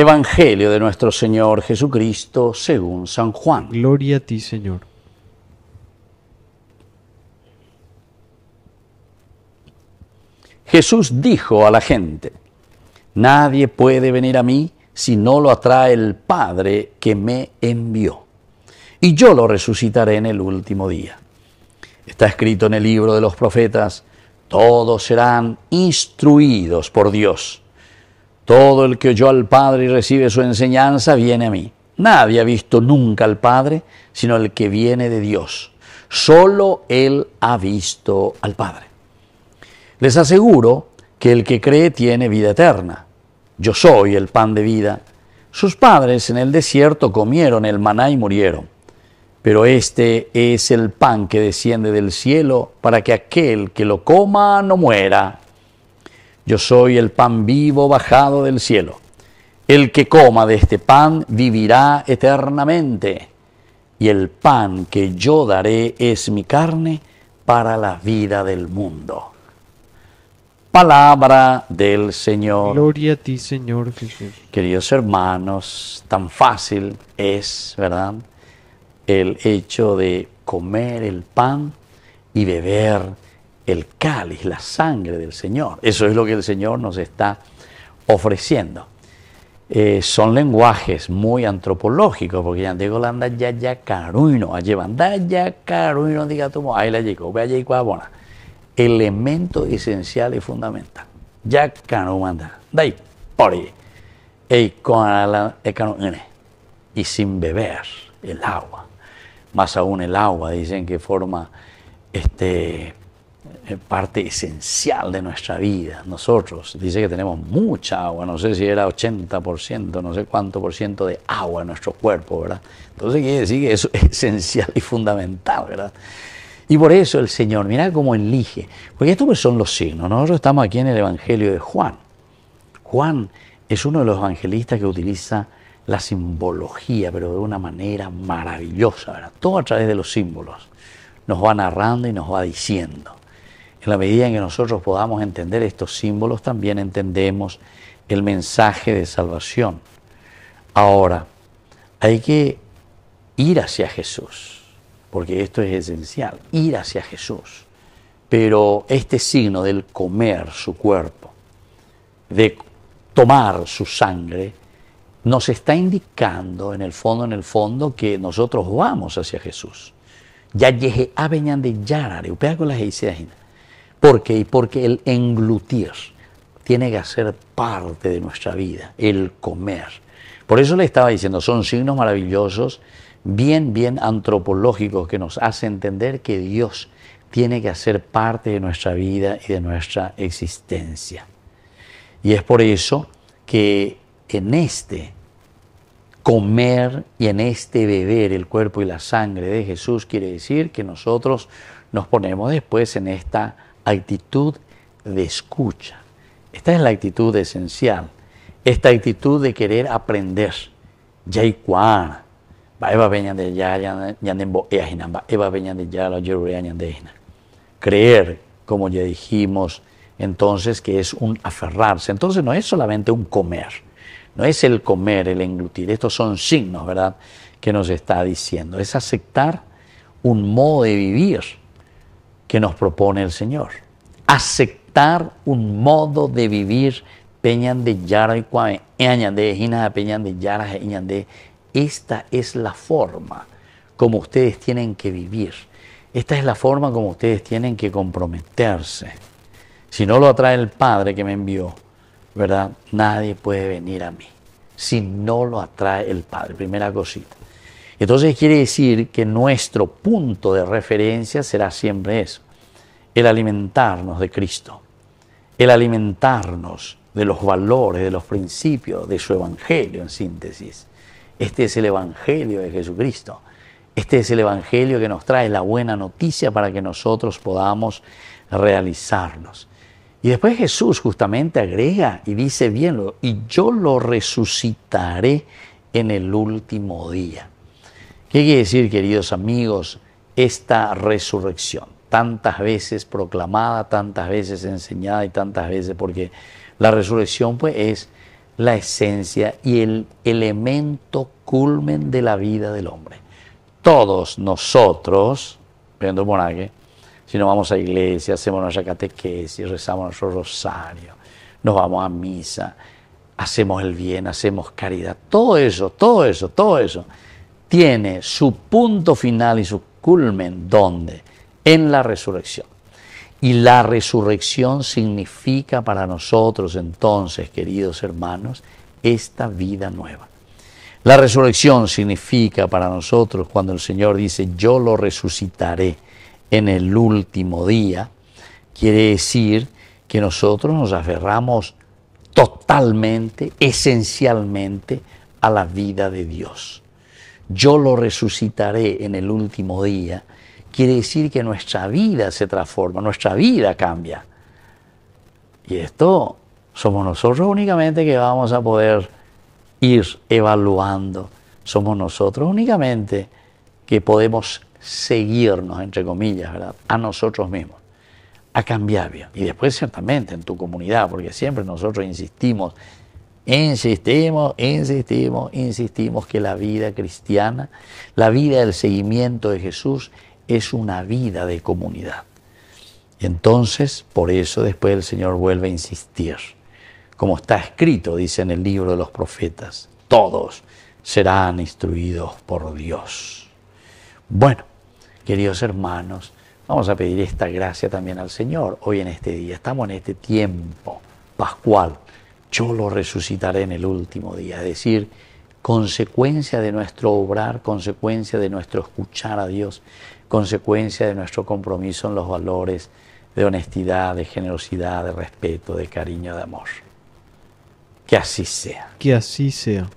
Evangelio de nuestro Señor Jesucristo según San Juan. Gloria a ti, Señor. Jesús dijo a la gente, Nadie puede venir a mí si no lo atrae el Padre que me envió, y yo lo resucitaré en el último día. Está escrito en el libro de los profetas, todos serán instruidos por Dios. Todo el que oyó al Padre y recibe su enseñanza viene a mí. Nadie ha visto nunca al Padre, sino el que viene de Dios. Solo Él ha visto al Padre. Les aseguro que el que cree tiene vida eterna. Yo soy el pan de vida. Sus padres en el desierto comieron el maná y murieron. Pero este es el pan que desciende del cielo para que aquel que lo coma no muera. Yo soy el pan vivo bajado del cielo. El que coma de este pan vivirá eternamente. Y el pan que yo daré es mi carne para la vida del mundo. Palabra del Señor. Gloria a ti, Señor Jesús. Queridos hermanos, tan fácil es, ¿verdad? El hecho de comer el pan y beber el cáliz, la sangre del Señor. Eso es lo que el Señor nos está ofreciendo. Eh, son lenguajes muy antropológicos, porque ya digo, anda ya ya caruino, da ya caruino, diga ahí la llegó, ve Elemento esencial y fundamental. Ya manda, dai ahí por y con eh, y sin beber el agua. Más aún el agua, dicen que forma este, eh, parte esencial de nuestra vida. Nosotros, dice que tenemos mucha agua, no sé si era 80%, no sé cuánto por ciento de agua en nuestro cuerpo, ¿verdad? Entonces quiere decir que eso es esencial y fundamental, ¿verdad? Y por eso el Señor, mira cómo elige, porque estos pues son los signos. Nosotros estamos aquí en el Evangelio de Juan. Juan es uno de los evangelistas que utiliza la simbología, pero de una manera maravillosa, ¿verdad? Todo a través de los símbolos. Nos va narrando y nos va diciendo. En la medida en que nosotros podamos entender estos símbolos, también entendemos el mensaje de salvación. Ahora, hay que ir hacia Jesús, porque esto es esencial, ir hacia Jesús. Pero este signo del comer su cuerpo, de tomar su sangre, nos está indicando en el fondo, en el fondo, que nosotros vamos hacia Jesús. Ya llegué a de Yarare, con las ¿Por qué? Porque el englutir tiene que hacer parte de nuestra vida, el comer. Por eso le estaba diciendo, son signos maravillosos, bien, bien antropológicos, que nos hacen entender que Dios tiene que hacer parte de nuestra vida y de nuestra existencia. Y es por eso que en este comer y en este beber el cuerpo y la sangre de Jesús quiere decir que nosotros nos ponemos después en esta actitud de escucha. Esta es la actitud esencial, esta actitud de querer aprender. Creer, como ya dijimos, entonces que es un aferrarse. Entonces no es solamente un comer, no es el comer, el englutir. Estos son signos, ¿verdad?, que nos está diciendo. Es aceptar un modo de vivir que nos propone el Señor. Aceptar un modo de vivir peñan de yara y peñan de Esta es la forma como ustedes tienen que vivir. Esta es la forma como ustedes tienen que comprometerse. Si no lo atrae el Padre que me envió, ¿verdad? Nadie puede venir a mí. Si no lo atrae el Padre. Primera cosita. Entonces quiere decir que nuestro punto de referencia será siempre eso, el alimentarnos de Cristo, el alimentarnos de los valores, de los principios, de su Evangelio en síntesis. Este es el Evangelio de Jesucristo. Este es el Evangelio que nos trae la buena noticia para que nosotros podamos realizarnos. Y después Jesús justamente agrega y dice bien, y yo lo resucitaré en el último día. ¿Qué quiere decir, queridos amigos, esta resurrección? Tantas veces proclamada, tantas veces enseñada y tantas veces, porque la resurrección pues es la esencia y el elemento culmen de la vida del hombre. Todos nosotros, viendo monaje, si nos vamos a iglesia, hacemos nuestra catequesis, rezamos nuestro rosario, nos vamos a misa, hacemos el bien, hacemos caridad, todo eso, todo eso, todo eso tiene su punto final y su culmen, ¿dónde? En la resurrección. Y la resurrección significa para nosotros entonces, queridos hermanos, esta vida nueva. La resurrección significa para nosotros cuando el Señor dice, yo lo resucitaré en el último día, quiere decir que nosotros nos aferramos totalmente, esencialmente, a la vida de Dios yo lo resucitaré en el último día, quiere decir que nuestra vida se transforma, nuestra vida cambia. Y esto somos nosotros únicamente que vamos a poder ir evaluando, somos nosotros únicamente que podemos seguirnos, entre comillas, a nosotros mismos, a cambiar bien. Y después ciertamente en tu comunidad, porque siempre nosotros insistimos Insistimos, insistimos, insistimos que la vida cristiana, la vida del seguimiento de Jesús es una vida de comunidad. entonces, por eso después el Señor vuelve a insistir. Como está escrito, dice en el libro de los profetas, todos serán instruidos por Dios. Bueno, queridos hermanos, vamos a pedir esta gracia también al Señor hoy en este día. Estamos en este tiempo pascual yo lo resucitaré en el último día. Es decir, consecuencia de nuestro obrar, consecuencia de nuestro escuchar a Dios, consecuencia de nuestro compromiso en los valores de honestidad, de generosidad, de respeto, de cariño, de amor. Que así sea. Que así sea.